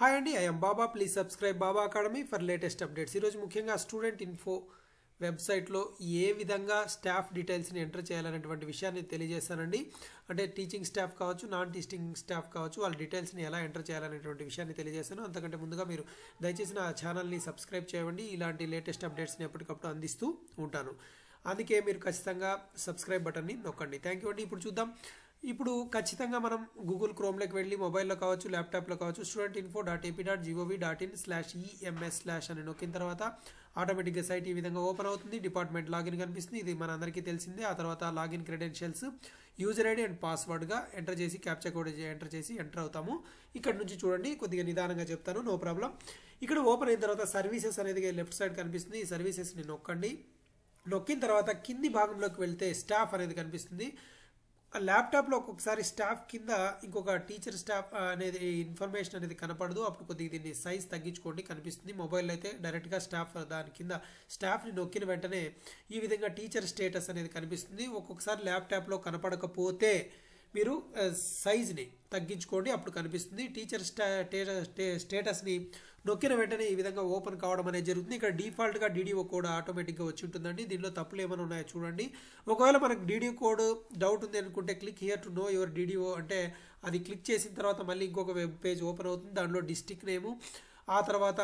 hi అండి I'm Baba please subscribe Baba academy for latest updates ఈరోజు ముఖ్యంగా స్టూడెంట్ ఇన్ఫో వెబ్సైట్లో ఏ విధంగా స్టాఫ్ డీటెయిల్స్ని ఎంటర్ చేయాలనేటువంటి విషయాన్ని తెలియజేస్తానండి అంటే టీచింగ్ స్టాఫ్ కావచ్చు నాన్ టీచింగ్ స్టాఫ్ కావచ్చు వాళ్ళ డీటెయిల్స్ని ఎలా ఎంటర్ చేయాలనేటువంటి విషయాన్ని తెలియజేస్తాను అంతకంటే ముందుగా మీరు దయచేసి నా ఛానల్ని సబ్స్క్రైబ్ చేయండి ఇలాంటి లేటెస్ట్ అప్డేట్స్ని ఎప్పటికప్పుడు అందిస్తూ ఉంటాను అందుకే మీరు ఖచ్చితంగా సబ్స్క్రైబ్ బటన్ని నొక్కండి థ్యాంక్ యూ అండి ఇప్పుడు చూద్దాం ఇప్పుడు ఖచ్చితంగా మనం గూగుల్ క్రోమ్లోకి వెళ్ళి మొబైల్లో కావచ్చు ల్యాప్టాప్లో కావచ్చు student info dot AP dot GOV dot in slash EMS slash అని నొక్కిన తర్వాత ఆటోమేటిక్గా సైట్ ఈ విధంగా ఓపెన్ అవుతుంది డిపార్ట్మెంట్ లాగిన్ కనిపిస్తుంది ఇది మన అందరికీ తెలిసిందే ఆ తర్వాత login credentials user ID and పాస్వర్డ్గా ఎంటర్ చేసి క్యాప్చర్ కోడ్ ఎంటర్ చేసి ఎంటర్ అవుతాము ఇక్కడ నుంచి చూడండి కొద్దిగా నిదానంగా చెప్తాను నో ప్రాబ్లం ఇక్కడ ఓపెన్ అయిన తర్వాత సర్వీసెస్ అనేది లెఫ్ట్ సైడ్ కనిపిస్తుంది ఈ సర్వీసెస్ని నొక్కండి నొక్కిన తర్వాత కింది భాగంలోకి వెళ్తే స్టాఫ్ అనేది కనిపిస్తుంది ఆ ల్యాప్టాప్లో ఒక్కొక్కసారి స్టాఫ్ కింద ఇంకొక టీచర్ స్టాఫ్ అనేది ఇన్ఫర్మేషన్ అనేది కనపడదు అప్పుడు కొద్దిగా దీన్ని సైజ్ తగ్గించుకోండి కనిపిస్తుంది మొబైల్ అయితే డైరెక్ట్గా స్టాఫ్ దాని కింద స్టాఫ్ని నొక్కిన వెంటనే ఈ విధంగా టీచర్ స్టేటస్ అనేది కనిపిస్తుంది ఒక్కొక్కసారి ల్యాప్టాప్లో కనపడకపోతే మీరు సైజ్ని తగ్గించుకోండి అప్పుడు కనిపిస్తుంది టీచర్ స్టేటస్ని నొక్కిన వెంటనే ఈ విధంగా ఓపెన్ కావడం అనేది జరుగుతుంది ఇక్కడ డిఫాల్ట్గా డీడీఓ కోడ్ ఆటోమేటిక్గా వచ్చి ఉంటుందండి దీనిలో తప్పులు ఏమైనా ఉన్నాయో చూడండి ఒకవేళ మనకు డీడీఓ కోడ్ డౌట్ ఉంది అనుకుంటే click here to know your DDO అంటే అది క్లిక్ చేసిన తర్వాత మళ్ళీ ఇంకొక వెబ్ పేజ్ ఓపెన్ అవుతుంది దానిలో డిస్టిక్ నేము ఆ తర్వాత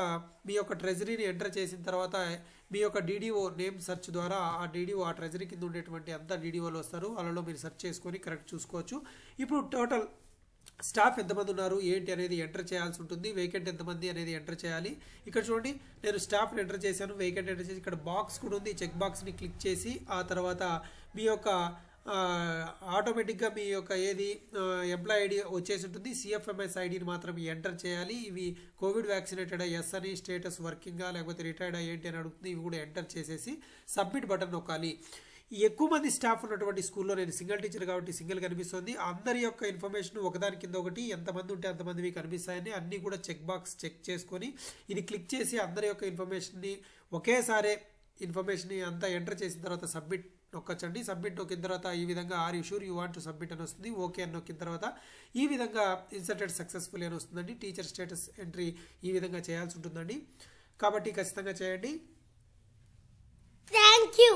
మీ యొక్క ట్రెజరీని ఎంటర్ చేసిన తర్వాత మీ యొక్క డీడీఓ నేమ్ సెర్చ్ ద్వారా ఆ డీడీఓ ఆ ట్రెజరీ కింద ఉండేటువంటి అంతా డీడీఓలు వస్తారు వాళ్ళలో మీరు సెర్చ్ చేసుకొని కరెక్ట్ చూసుకోవచ్చు ఇప్పుడు టోటల్ స్టాఫ్ ఎంతమంది ఉన్నారు ఏంటి అనేది ఎంటర్ చేయాల్సి ఉంటుంది వేకెంట్ ఎంతమంది అనేది ఎంటర్ చేయాలి ఇక్కడ చూడండి నేను స్టాఫ్ని ఎంటర్ చేశాను వేకెంట్ ఎంటర్ చేసి ఇక్కడ బాక్స్ కూడా ఉంది చెక్ బాక్స్ని క్లిక్ చేసి ఆ తర్వాత మీ యొక్క ఆటోమేటిక్గా మీ యొక్క ఏది ఎంప్లాయ్ ఐడి వచ్చేసి ఉంటుంది సిఎఫ్ఎంఎస్ ఐడిని మాత్రం ఎంటర్ చేయాలి ఇవి కోవిడ్ వ్యాక్సినేటెడ్ ఎస్ అని స్టేటస్ వర్కింగా లేకపోతే రిటైర్డ్ ఏంటి అని అడుగుతుంది ఇవి కూడా ఎంటర్ చేసేసి సబ్మిట్ బటన్ నొక్కాలి ఎక్కువ మంది స్టాఫ్ ఉన్నటువంటి స్కూల్లో నేను సింగిల్ టీచర్ కాబట్టి సింగిల్ కనిపిస్తుంది అందరి యొక్క ఇన్ఫర్మేషన్ ఒకదాని కింద ఒకటి ఎంతమంది ఉంటే మీకు కనిపిస్తాయని అన్నీ కూడా చెక్ బాక్స్ చెక్ చేసుకొని ఇది క్లిక్ చేసి అందరి యొక్క ఇన్ఫర్మేషన్ని ఒకేసారి ఇన్ఫర్మేషన్ అంతా ఎంటర్ చేసిన తర్వాత సబ్మిట్ నొక్కచ్చండి సబ్మిట్ నొక్కిన తర్వాత ఈ విధంగా are you sure you want to submit అని వస్తుంది ఓకే అని నొక్కిన తర్వాత ఈ విధంగా ఇన్సర్టెడ్ సక్సెస్ఫుల్ అని వస్తుందండి టీచర్ స్టేటస్ ఎంట్రీ ఈ విధంగా చేయాల్సి ఉంటుందండి కాబట్టి ఖచ్చితంగా చేయండి థ్యాంక్ యూ